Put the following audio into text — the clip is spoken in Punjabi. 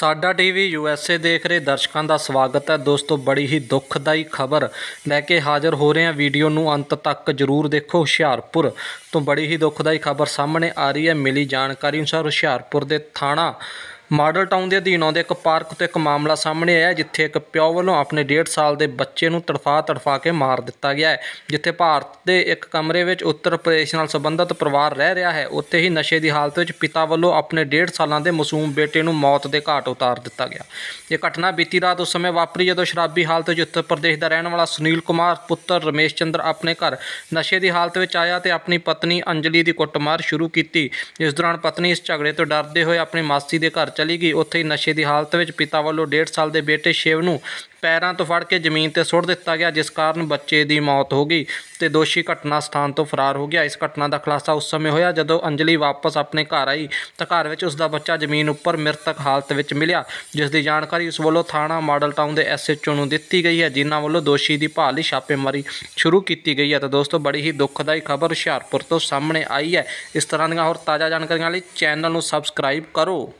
ਸਾਡਾ ਟੀਵੀ ਯੂਐਸਏ ਦੇਖ ਰਹੇ ਦਰਸ਼ਕਾਂ ਦਾ ਸਵਾਗਤ ਹੈ ਦੋਸਤੋ ਬੜੀ ਹੀ ਦੁਖਦਾਈ ਖਬਰ ਲੈ ਕੇ ਹਾਜ਼ਰ ਹੋ ਰਹੇ ਹਾਂ ਵੀਡੀਓ ਨੂੰ ਅੰਤ ਤੱਕ ਜਰੂਰ ਦੇਖੋ ਹੁਸ਼ਿਆਰਪੁਰ ਤੋਂ ਬੜੀ ਹੀ ਦੁਖਦਾਈ ਖਬਰ ਸਾਹਮਣੇ ਆ ਰਹੀ ਹੈ ਮਿਲੀ ਜਾਣਕਾਰੀ ਅਨੁਸਾਰ ਹੁਸ਼ਿਆਰਪੁਰ ਦੇ ਥਾਣਾ ਮਾਡਲ ਟਾਊਨ ਦੇ ਅਧੀਨ ਆਉਂਦੇ ਇੱਕ ਪਾਰਕ ਤੋਂ ਇੱਕ ਮਾਮਲਾ ਸਾਹਮਣੇ ਆਇਆ ਜਿੱਥੇ ਇੱਕ ਪਿਓ ਵੱਲੋਂ ਆਪਣੇ 1.5 ਸਾਲ ਦੇ ਬੱਚੇ ਨੂੰ ਤੜਫਾ ਤੜਫਾ ਕੇ ਮਾਰ ਦਿੱਤਾ ਗਿਆ ਹੈ ਜਿੱਥੇ ਭਾਰਤ ਦੇ ਇੱਕ ਕਮਰੇ ਵਿੱਚ ਉੱਤਰ ਪ੍ਰਦੇਸ਼ ਨਾਲ ਸੰਬੰਧਿਤ ਪਰਿਵਾਰ ਰਹਿ ਰਿਹਾ ਹੈ ਉੱਥੇ ਹੀ ਨਸ਼ੇ ਦੀ ਹਾਲਤ ਵਿੱਚ ਪਿਤਾ ਵੱਲੋਂ ਆਪਣੇ 1.5 ਸਾਲਾਂ ਦੇ ਮਾਸੂਮ ਬੇਟੇ ਨੂੰ ਮੌਤ ਦੇ ਘਾਟ ਉਤਾਰ ਦਿੱਤਾ ਗਿਆ ਇਹ ਘਟਨਾ ਬੀਤੀ ਰਾਤ ਉਸ ਸਮੇਂ ਵਾਪਰੀ ਜਦੋਂ ਸ਼ਰਾਬੀ ਹਾਲਤ ਵਿੱਚ ਉੱਤਰ ਪ੍ਰਦੇਸ਼ ਦਾ ਰਹਿਣ ਵਾਲਾ ਸੁਨੀਲ ਕੁਮਾਰ ਪੁੱਤਰ ਰਮੇਸ਼ ਚੰਦਰ ਆਪਣੇ ਘਰ ਨਸ਼ੇ ਦੀ ਹਾਲਤ ਵਿੱਚ ਆਇਆ ਤੇ ਆਪਣੀ ਪਤਨੀ ਅੰਜਲੀ ਦੀ ਕੁੱਟਮਾਰ ਸ਼ੁਰੂ ਕੀਤੀ ਇਸ ਦੌਰਾਨ ਪਤਨੀ ਇਸ ਝਗੜੇ ਤੋਂ ਡਰਦੇ ਹੋਏ ਆਪਣੀ ਮਾਸੀ ਦੇ ਘਰ ਚਲੀ ਗਈ ਉੱਥੇ ਹੀ ਨਸ਼ੇ ਦੀ ਹਾਲਤ ਵਿੱਚ ਪਿਤਾ ਵੱਲੋਂ 1.5 ਸਾਲ ਦੇ ਬੇਟੇ ਸ਼ੇਵ ਨੂੰ ਪੈਰਾਂ ਤੋਂ ਫੜ ਕੇ ਜ਼ਮੀਨ ਤੇ ਸੁੱਟ ਦਿੱਤਾ ਗਿਆ ਜਿਸ ਕਾਰਨ ਬੱਚੇ ਦੀ ਮੌਤ ਹੋ ਗਈ ਤੇ ਦੋਸ਼ੀ ਘਟਨਾ ਸਥਾਨ ਤੋਂ ਫਰਾਰ ਹੋ ਗਿਆ ਇਸ ਘਟਨਾ ਦਾ ਖੁਲਾਸਾ ਉਸ ਸਮੇਂ ਹੋਇਆ ਜਦੋਂ ਅੰਜਲੀ ਵਾਪਸ ਆਪਣੇ ਘਰ ਆਈ ਤਾਂ ਘਰ ਵਿੱਚ ਉਸ ਦਾ ਬੱਚਾ ਜ਼ਮੀਨ ਉੱਪਰ ਮ੍ਰਿਤਕ ਹਾਲਤ ਵਿੱਚ ਮਿਲਿਆ ਜਿਸ ਦੀ ਜਾਣਕਾਰੀ ਉਸ ਵੱਲੋਂ ਥਾਣਾ ਮਾਡਲ ਟਾਊਨ ਦੇ ਐਸਐਚਓ ਨੂੰ ਦਿੱਤੀ ਗਈ ਹੈ ਜਿਨ੍ਹਾਂ ਵੱਲੋਂ ਦੋਸ਼ੀ ਦੀ ਭਾਲ ਲਈ ਛਾਪੇਮਾਰੀ ਸ਼ੁਰੂ ਕੀਤੀ ਗਈ ਹੈ ਤਾਂ ਦੋਸਤੋ ਬੜੀ ਹੀ ਦੁੱਖਦਾਈ ਖਬਰ ਹੁਸ਼ਿਆਰਪੁਰ ਤੋਂ ਸਾਹਮਣੇ ਆਈ ਹੈ ਇਸ ਤਰ੍ਹਾਂ ਦੀਆਂ ਹੋਰ ਤਾਜ਼ਾ ਜਾਣਕਾਰੀਆਂ ਲਈ ਚੈਨਲ ਨੂੰ ਸਬਸਕ੍ਰਾਈਬ ਕਰੋ